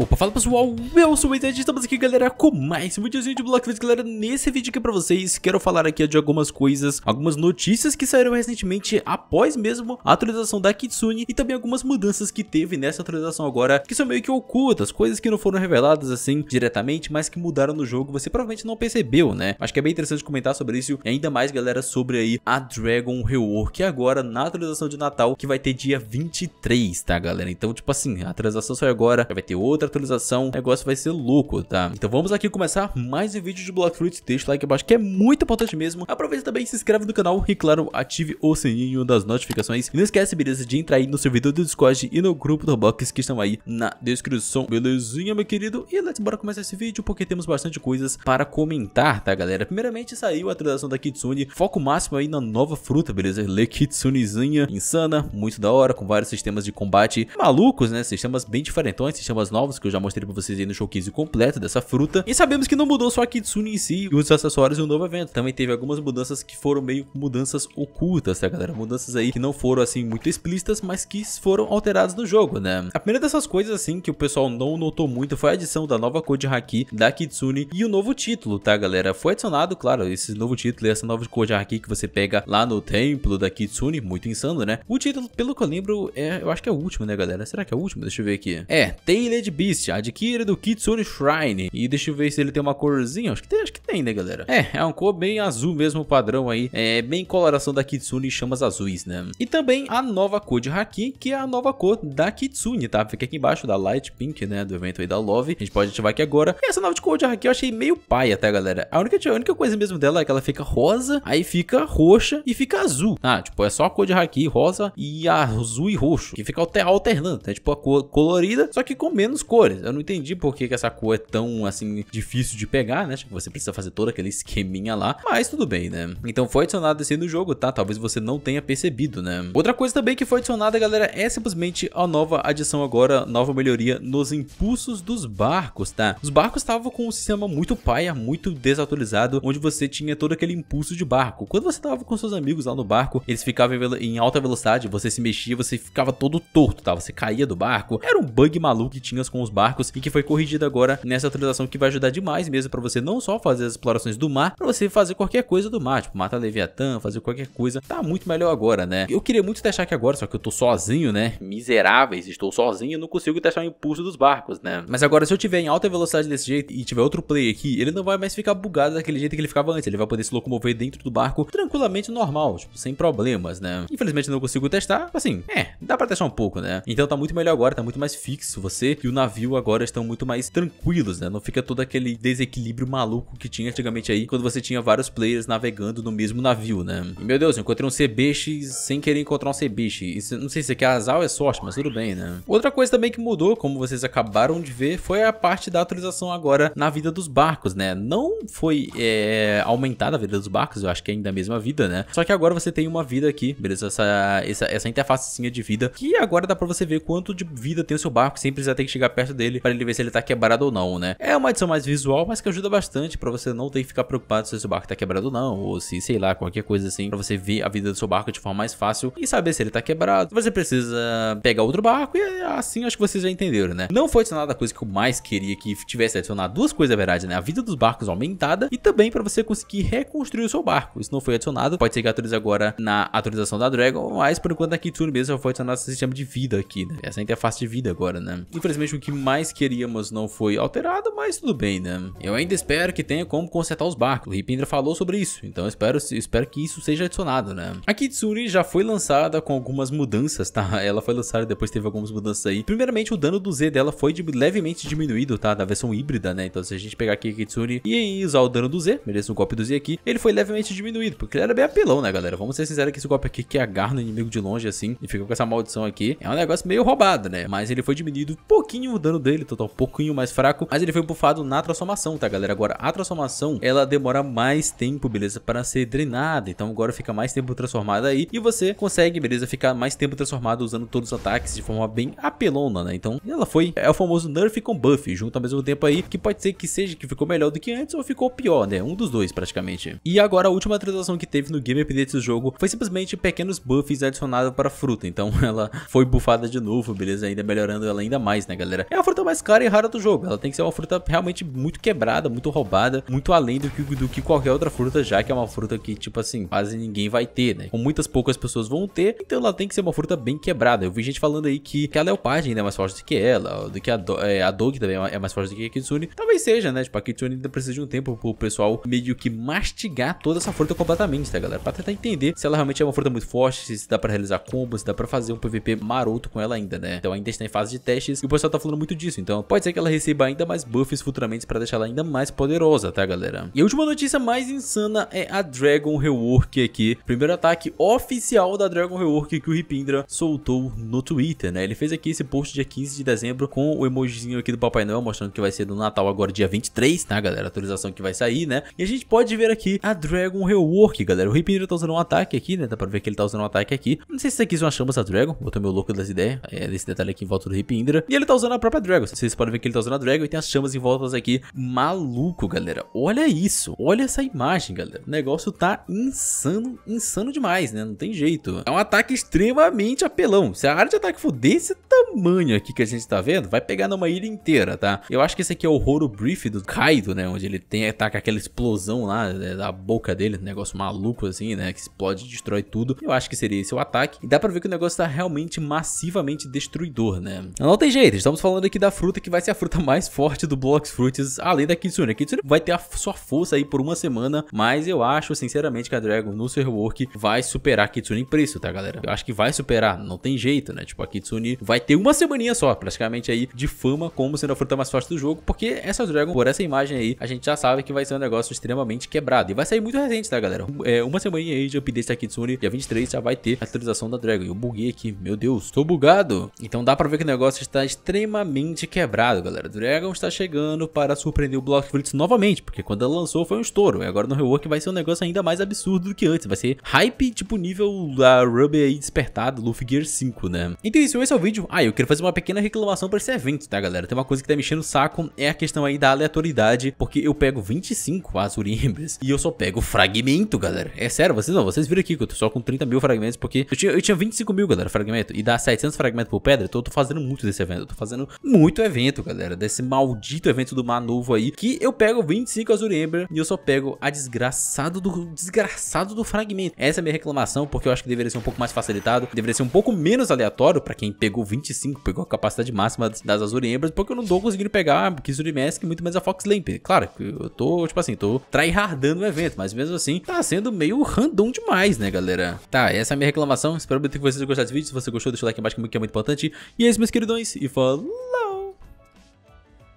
Opa, fala pessoal, eu sou o Wizard, estamos aqui galera com mais um videozinho de Blockface Galera, nesse vídeo aqui pra vocês, quero falar aqui de algumas coisas, algumas notícias que saíram recentemente após mesmo a atualização da Kitsune E também algumas mudanças que teve nessa atualização agora, que são meio que ocultas, coisas que não foram reveladas assim diretamente Mas que mudaram no jogo, você provavelmente não percebeu né, acho que é bem interessante comentar sobre isso E ainda mais galera, sobre aí a Dragon Rework é agora na atualização de Natal, que vai ter dia 23 tá galera Então tipo assim, a atualização saiu agora, já vai ter outra outra atualização, o negócio vai ser louco, tá? Então vamos aqui começar mais um vídeo de Block Fruit, deixa o like abaixo que é muito importante mesmo. Aproveita também, se inscreve no canal e claro, ative o sininho das notificações. E não esquece, beleza, de entrar aí no servidor do Discord e no grupo do Roblox que estão aí na descrição, belezinha, meu querido? E let's bora começar esse vídeo porque temos bastante coisas para comentar, tá, galera? Primeiramente saiu a atualização da Kitsune, foco máximo aí na nova fruta, beleza? Le Kitsunezinha, insana, muito da hora, com vários sistemas de combate malucos, né? Sistemas bem diferentões, sistemas novos novos, que eu já mostrei pra vocês aí no showcase completo dessa fruta. E sabemos que não mudou só a Kitsune em si e os acessórios e o novo evento. Também teve algumas mudanças que foram meio mudanças ocultas, tá galera? Mudanças aí que não foram assim muito explícitas, mas que foram alteradas no jogo, né? A primeira dessas coisas assim que o pessoal não notou muito foi a adição da nova cor de Haki da Kitsune e o novo título, tá galera? Foi adicionado, claro, esse novo título e essa nova cor de Haki que você pega lá no templo da Kitsune, muito insano, né? O título, pelo que eu lembro, é, eu acho que é o último, né galera? Será que é o último? Deixa eu ver aqui. É, Tailed Beast, adquira do Kitsune Shrine. E deixa eu ver se ele tem uma corzinha, acho que tem, acho que tem, né, galera? É, é uma cor bem azul mesmo, padrão aí, é bem coloração da Kitsune e chamas azuis, né? E também a nova cor de Haki, que é a nova cor da Kitsune, tá? Fica aqui embaixo da Light Pink, né, do evento aí da Love. A gente pode ativar aqui agora. E essa nova cor de Haki eu achei meio paia, tá, galera? A única, a única coisa mesmo dela é que ela fica rosa, aí fica roxa e fica azul, ah Tipo, é só a cor de Haki, rosa e azul e roxo, que fica alternando, tá? é né? Tipo, a cor colorida, só que com menos cores. Eu não entendi por que, que essa cor é tão, assim, difícil de pegar, né? Tipo, você precisa fazer todo aquele esqueminha lá, mas tudo bem, né? Então foi adicionado esse no jogo, tá? Talvez você não tenha percebido, né? Outra coisa também que foi adicionada, galera, é simplesmente a nova adição agora, nova melhoria nos impulsos dos barcos, tá? Os barcos estavam com um sistema muito paia, muito desatualizado, onde você tinha todo aquele impulso de barco. Quando você tava com seus amigos lá no barco, eles ficavam em alta velocidade, você se mexia, você ficava todo torto, tá? Você caía do barco. Era um bug maluco que tinha com os barcos e que foi corrigido agora nessa atualização que vai ajudar demais mesmo para você não só fazer as explorações do mar, para você fazer qualquer coisa do mar, tipo matar Leviatã, fazer qualquer coisa, tá muito melhor agora, né? Eu queria muito testar aqui agora, só que eu tô sozinho, né? Miseráveis, estou sozinho, não consigo testar o impulso dos barcos, né? Mas agora se eu tiver em alta velocidade desse jeito e tiver outro play aqui, ele não vai mais ficar bugado daquele jeito que ele ficava antes, ele vai poder se locomover dentro do barco tranquilamente normal, tipo, sem problemas, né? Infelizmente não consigo testar, assim, é, dá para testar um pouco, né? Então tá muito melhor agora, tá muito mais fixo você e o navio navio agora estão muito mais tranquilos, né? Não fica todo aquele desequilíbrio maluco que tinha antigamente aí, quando você tinha vários players navegando no mesmo navio, né? E, meu Deus, eu encontrei um CBX sem querer encontrar um CBX. Isso, não sei se é azar ou é sorte, mas tudo bem, né? Outra coisa também que mudou, como vocês acabaram de ver, foi a parte da atualização agora na vida dos barcos, né? Não foi é, aumentada a vida dos barcos, eu acho que é ainda a mesma vida, né? Só que agora você tem uma vida aqui, beleza? Essa, essa, essa interfacezinha de vida, que agora dá pra você ver quanto de vida tem o seu barco, sem precisar ter que chegar perto dele para ele ver se ele tá quebrado ou não, né? É uma adição mais visual, mas que ajuda bastante para você não ter que ficar preocupado se o seu barco tá quebrado ou não, ou se, sei lá, qualquer coisa assim, para você ver a vida do seu barco de forma mais fácil e saber se ele tá quebrado. Você precisa pegar outro barco e assim acho que vocês já entenderam, né? Não foi adicionada a coisa que eu mais queria que tivesse adicionado duas coisas, na verdade, né? A vida dos barcos aumentada e também para você conseguir reconstruir o seu barco. Isso não foi adicionado, pode ser que atualize agora na atualização da Dragon, mas por enquanto aqui Kitsune mesmo só foi adicionado esse sistema de vida aqui, né? Essa interface de vida agora, né? Infelizmente o que que mais queríamos não foi alterado, mas tudo bem, né? Eu ainda espero que tenha como consertar os barcos. O Ripindra falou sobre isso, então espero, espero que isso seja adicionado, né? A Kitsune já foi lançada com algumas mudanças, tá? Ela foi lançada depois teve algumas mudanças aí. Primeiramente, o dano do Z dela foi de, levemente diminuído, tá? Da versão híbrida, né? Então, se a gente pegar aqui a Kitsune e aí usar o dano do Z, merece um golpe do Z aqui, ele foi levemente diminuído, porque ele era bem apelão, né, galera? Vamos ser sinceros que esse golpe aqui que agarra no inimigo de longe, assim, e fica com essa maldição aqui, é um negócio meio roubado, né? Mas ele foi diminuído um pouquinho o dano dele, total, um pouquinho mais fraco, mas ele foi bufado na transformação, tá galera? Agora, a transformação, ela demora mais tempo, beleza, para ser drenada, então agora fica mais tempo transformada aí, e você consegue, beleza, ficar mais tempo transformado usando todos os ataques de forma bem apelona, né? Então, ela foi, é o famoso nerf com buff, junto ao mesmo tempo aí, que pode ser que seja que ficou melhor do que antes ou ficou pior, né? Um dos dois, praticamente. E agora, a última transação que teve no Game Update do jogo foi simplesmente pequenos buffs adicionados para fruta, então ela foi bufada de novo, beleza? Ainda melhorando ela ainda mais, né, galera? É a fruta mais cara e rara do jogo. Ela tem que ser uma fruta realmente muito quebrada, muito roubada, muito além do que, do que qualquer outra fruta, já que é uma fruta que, tipo assim, quase ninguém vai ter, né? Com muitas poucas pessoas vão ter, então ela tem que ser uma fruta bem quebrada. Eu vi gente falando aí que, que a Leopard ainda é mais forte do que ela, do que a, do, é, a Dog também é mais forte do que a Kitsune. Talvez seja, né? Tipo, a Kitsune ainda precisa de um tempo pro pessoal meio que mastigar toda essa fruta completamente, tá, galera? Pra tentar entender se ela realmente é uma fruta muito forte, se dá pra realizar combos, se dá pra fazer um PVP maroto com ela ainda, né? Então ainda está em fase de testes e o pessoal tá falando falando muito disso, então pode ser que ela receba ainda mais buffs futuramente para deixar ela ainda mais poderosa, tá galera? E a última notícia mais insana é a Dragon Rework aqui, primeiro ataque oficial da Dragon Rework que o Ripindra soltou no Twitter, né? Ele fez aqui esse post dia 15 de dezembro com o emojizinho aqui do Papai Noel, mostrando que vai ser do Natal agora dia 23, tá galera? A atualização que vai sair, né? E a gente pode ver aqui a Dragon Rework, galera. O Ripindra tá usando um ataque aqui, né? Dá pra ver que ele tá usando um ataque aqui. Não sei se isso aqui são as chamas da Dragon, Botou tô meio louco das ideias, é, desse detalhe aqui em volta do Ripindra. E ele tá usando a própria Dragon. Vocês podem ver que ele tá usando a Dragon e tem as chamas em volta aqui. Maluco, galera. Olha isso. Olha essa imagem, galera. O negócio tá insano, insano demais, né? Não tem jeito. É um ataque extremamente apelão. Se a área de ataque for desse tamanho aqui que a gente tá vendo, vai pegar numa ilha inteira, tá? Eu acho que esse aqui é o Horror Brief do Kaido, né? Onde ele tem ataca tá aquela explosão lá né? da boca dele. Um negócio maluco assim, né? Que explode e destrói tudo. Eu acho que seria esse o ataque. E dá pra ver que o negócio tá realmente massivamente destruidor, né? Não tem jeito. Estamos falando falando aqui da fruta que vai ser a fruta mais forte do Blox Fruits, além da Kitsune. A Kitsune vai ter a sua força aí por uma semana, mas eu acho, sinceramente, que a Dragon no seu work vai superar a Kitsune em preço, tá, galera? Eu acho que vai superar, não tem jeito, né? Tipo, a Kitsune vai ter uma semaninha só, praticamente aí, de fama como sendo a fruta mais forte do jogo, porque essa Dragon, por essa imagem aí, a gente já sabe que vai ser um negócio extremamente quebrado. E vai sair muito recente, tá, galera? É, uma semaninha aí de update da Kitsune, dia 23 já vai ter a atualização da Dragon. Eu buguei aqui, meu Deus, tô bugado. Então dá pra ver que o negócio está extremamente completamente quebrado, galera. Dragon está chegando para surpreender o Blitz novamente, porque quando ela lançou foi um estouro. E agora no rework vai ser um negócio ainda mais absurdo do que antes. Vai ser hype, tipo, nível da Ruby aí despertado, Luffy Gear 5, né? Então isso, esse é o vídeo. Ah, eu quero fazer uma pequena reclamação para esse evento, tá, galera? Tem uma coisa que tá mexendo o saco, é a questão aí da aleatoriedade, porque eu pego 25 Azurimbas e eu só pego fragmento, galera. É sério, vocês não, vocês viram aqui que eu tô só com 30 mil fragmentos, porque eu tinha, eu tinha 25 mil, galera, fragmento, e dá 700 fragmentos por pedra, então eu tô fazendo muito desse evento, eu tô fazendo muito evento, galera. Desse maldito evento do mar novo aí. Que eu pego 25 Azure Ember e eu só pego a desgraçado do desgraçado do fragmento. Essa é a minha reclamação, porque eu acho que deveria ser um pouco mais facilitado. Deveria ser um pouco menos aleatório pra quem pegou 25, pegou a capacidade máxima das Azure Embers. Porque eu não tô conseguindo pegar Kizuri Mask muito menos a Fox Lamp. Claro, eu tô, tipo assim, tô tryhardando o evento. Mas mesmo assim, tá sendo meio random demais, né, galera? Tá, essa é a minha reclamação. Espero muito que vocês tenham gostado desse vídeo. Se você gostou, deixa o like embaixo que é muito importante. E é isso, meus queridões. E falou!